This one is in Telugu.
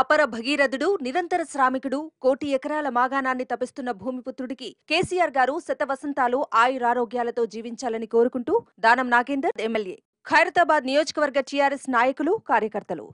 అపర భగీరథుడు నిరంతర శ్రామికుడు కోటి ఎకరాల మాగాణాన్ని తపిస్తున్న భూమిపుత్రుడికి కేసీఆర్ గారు శతవసంతాలు ఆయురారోగ్యాలతో జీవించాలని కోరుకుంటూ దానం నాగేందర్ ఎమ్మెల్యే ఖైరతాబాద్ నియోజకవర్గ టీఆర్ఎస్ నాయకులు కార్యకర్తలు